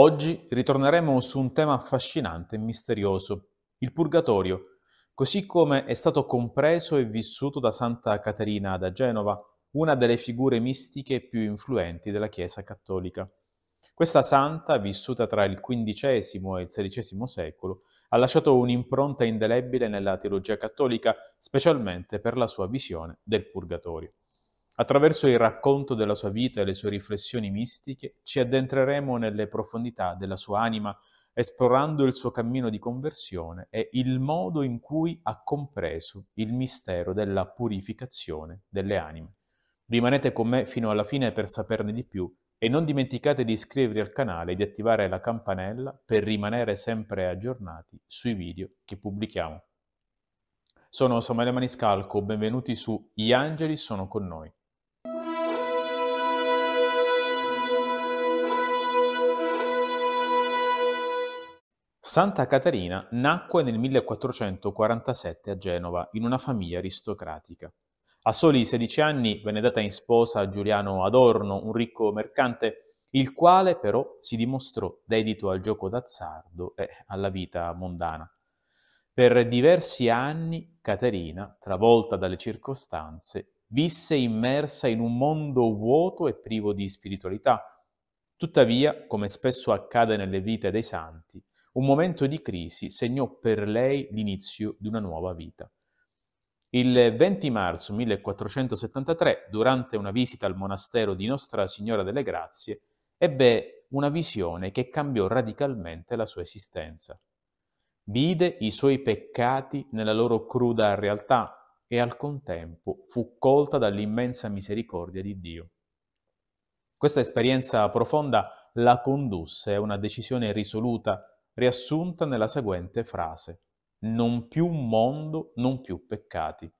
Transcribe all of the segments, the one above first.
Oggi ritorneremo su un tema affascinante e misterioso, il purgatorio, così come è stato compreso e vissuto da Santa Caterina da Genova, una delle figure mistiche più influenti della Chiesa cattolica. Questa santa, vissuta tra il XV e il XVI secolo, ha lasciato un'impronta indelebile nella teologia cattolica, specialmente per la sua visione del purgatorio. Attraverso il racconto della sua vita e le sue riflessioni mistiche ci addentreremo nelle profondità della sua anima, esplorando il suo cammino di conversione e il modo in cui ha compreso il mistero della purificazione delle anime. Rimanete con me fino alla fine per saperne di più e non dimenticate di iscrivervi al canale e di attivare la campanella per rimanere sempre aggiornati sui video che pubblichiamo. Sono Samuele Maniscalco, benvenuti su Gli Angeli sono con noi Santa Caterina nacque nel 1447 a Genova in una famiglia aristocratica. A soli 16 anni venne data in sposa a Giuliano Adorno, un ricco mercante, il quale però si dimostrò dedito al gioco d'azzardo e alla vita mondana. Per diversi anni Caterina, travolta dalle circostanze, visse immersa in un mondo vuoto e privo di spiritualità. Tuttavia, come spesso accade nelle vite dei santi, un momento di crisi segnò per lei l'inizio di una nuova vita. Il 20 marzo 1473, durante una visita al monastero di Nostra Signora delle Grazie, ebbe una visione che cambiò radicalmente la sua esistenza. Vide i suoi peccati nella loro cruda realtà e al contempo fu colta dall'immensa misericordia di Dio. Questa esperienza profonda la condusse a una decisione risoluta riassunta nella seguente frase, non più mondo, non più peccati.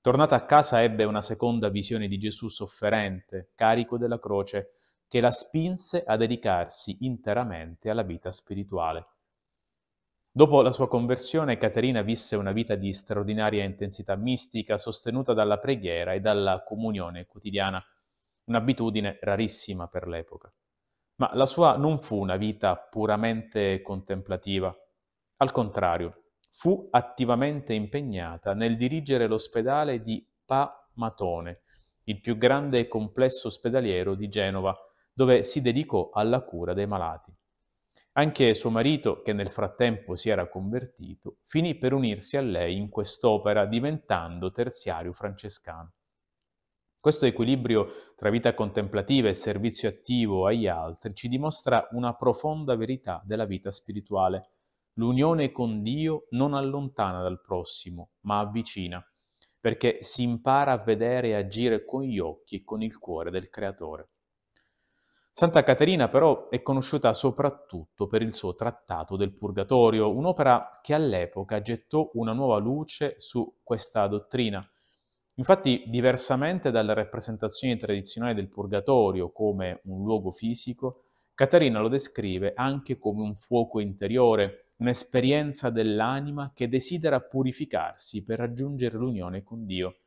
Tornata a casa ebbe una seconda visione di Gesù sofferente, carico della croce, che la spinse a dedicarsi interamente alla vita spirituale. Dopo la sua conversione, Caterina visse una vita di straordinaria intensità mistica, sostenuta dalla preghiera e dalla comunione quotidiana, un'abitudine rarissima per l'epoca ma la sua non fu una vita puramente contemplativa. Al contrario, fu attivamente impegnata nel dirigere l'ospedale di Pa Matone, il più grande complesso ospedaliero di Genova, dove si dedicò alla cura dei malati. Anche suo marito, che nel frattempo si era convertito, finì per unirsi a lei in quest'opera diventando terziario francescano. Questo equilibrio tra vita contemplativa e servizio attivo agli altri ci dimostra una profonda verità della vita spirituale. L'unione con Dio non allontana dal prossimo, ma avvicina, perché si impara a vedere e agire con gli occhi e con il cuore del Creatore. Santa Caterina però è conosciuta soprattutto per il suo Trattato del Purgatorio, un'opera che all'epoca gettò una nuova luce su questa dottrina Infatti, diversamente dalle rappresentazioni tradizionali del purgatorio come un luogo fisico, Caterina lo descrive anche come un fuoco interiore, un'esperienza dell'anima che desidera purificarsi per raggiungere l'unione con Dio.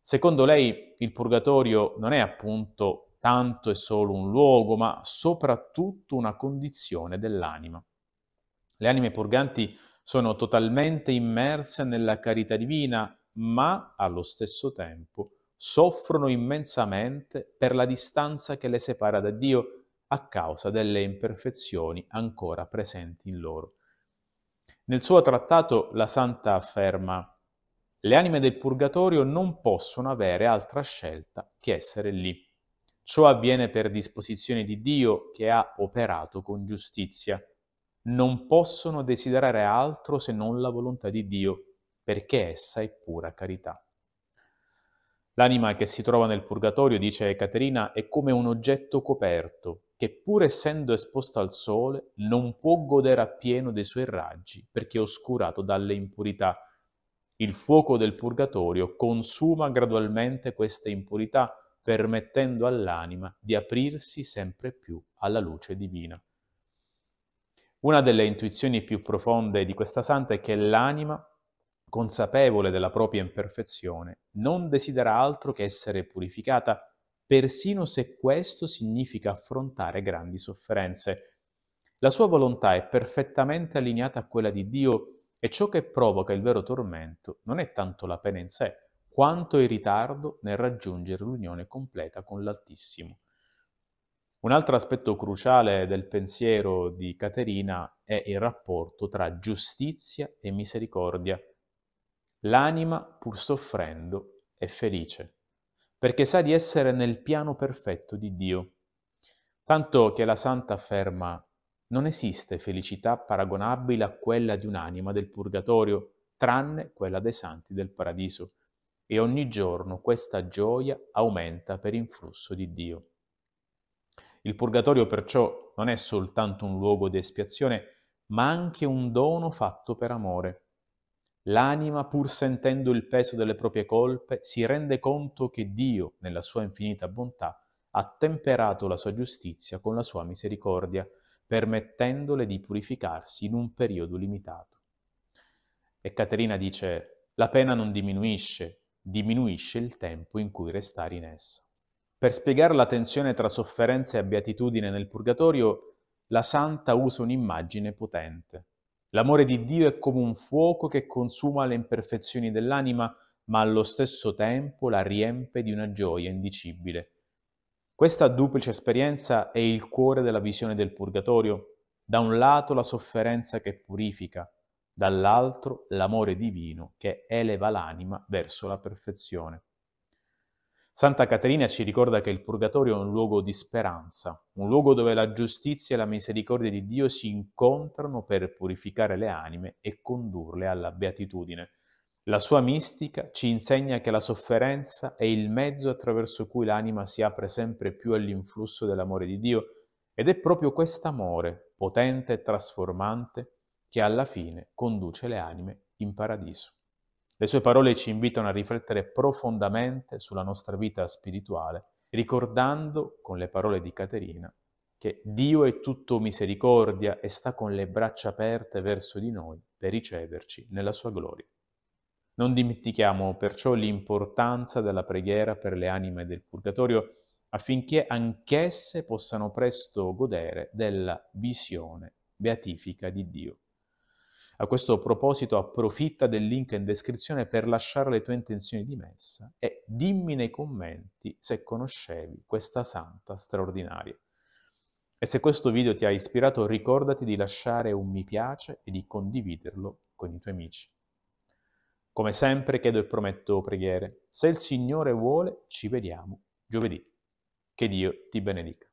Secondo lei il purgatorio non è appunto tanto e solo un luogo, ma soprattutto una condizione dell'anima. Le anime purganti sono totalmente immerse nella carità divina ma allo stesso tempo soffrono immensamente per la distanza che le separa da Dio a causa delle imperfezioni ancora presenti in loro. Nel suo trattato la Santa afferma le anime del purgatorio non possono avere altra scelta che essere lì. Ciò avviene per disposizione di Dio che ha operato con giustizia. Non possono desiderare altro se non la volontà di Dio perché essa è pura carità. L'anima che si trova nel purgatorio, dice Caterina, è come un oggetto coperto che pur essendo esposto al sole non può godere appieno dei suoi raggi perché è oscurato dalle impurità. Il fuoco del purgatorio consuma gradualmente queste impurità permettendo all'anima di aprirsi sempre più alla luce divina. Una delle intuizioni più profonde di questa santa è che l'anima consapevole della propria imperfezione, non desidera altro che essere purificata, persino se questo significa affrontare grandi sofferenze. La sua volontà è perfettamente allineata a quella di Dio e ciò che provoca il vero tormento non è tanto la pena in sé, quanto il ritardo nel raggiungere l'unione completa con l'Altissimo. Un altro aspetto cruciale del pensiero di Caterina è il rapporto tra giustizia e misericordia. L'anima, pur soffrendo, è felice, perché sa di essere nel piano perfetto di Dio. Tanto che la santa afferma, non esiste felicità paragonabile a quella di un'anima del purgatorio, tranne quella dei santi del paradiso, e ogni giorno questa gioia aumenta per influsso di Dio. Il purgatorio perciò non è soltanto un luogo di espiazione, ma anche un dono fatto per amore L'anima, pur sentendo il peso delle proprie colpe, si rende conto che Dio, nella sua infinita bontà, ha temperato la sua giustizia con la sua misericordia, permettendole di purificarsi in un periodo limitato. E Caterina dice, la pena non diminuisce, diminuisce il tempo in cui restare in essa. Per spiegare la tensione tra sofferenza e beatitudine nel purgatorio, la santa usa un'immagine potente. L'amore di Dio è come un fuoco che consuma le imperfezioni dell'anima, ma allo stesso tempo la riempie di una gioia indicibile. Questa duplice esperienza è il cuore della visione del purgatorio. Da un lato la sofferenza che purifica, dall'altro l'amore divino che eleva l'anima verso la perfezione. Santa Caterina ci ricorda che il purgatorio è un luogo di speranza, un luogo dove la giustizia e la misericordia di Dio si incontrano per purificare le anime e condurle alla beatitudine. La sua mistica ci insegna che la sofferenza è il mezzo attraverso cui l'anima si apre sempre più all'influsso dell'amore di Dio ed è proprio quest'amore, potente e trasformante, che alla fine conduce le anime in paradiso. Le sue parole ci invitano a riflettere profondamente sulla nostra vita spirituale, ricordando con le parole di Caterina che Dio è tutto misericordia e sta con le braccia aperte verso di noi per riceverci nella sua gloria. Non dimentichiamo perciò l'importanza della preghiera per le anime del purgatorio affinché anch'esse possano presto godere della visione beatifica di Dio. A questo proposito approfitta del link in descrizione per lasciare le tue intenzioni di messa e dimmi nei commenti se conoscevi questa santa straordinaria. E se questo video ti ha ispirato ricordati di lasciare un mi piace e di condividerlo con i tuoi amici. Come sempre chiedo e prometto preghiere. Se il Signore vuole, ci vediamo giovedì. Che Dio ti benedica.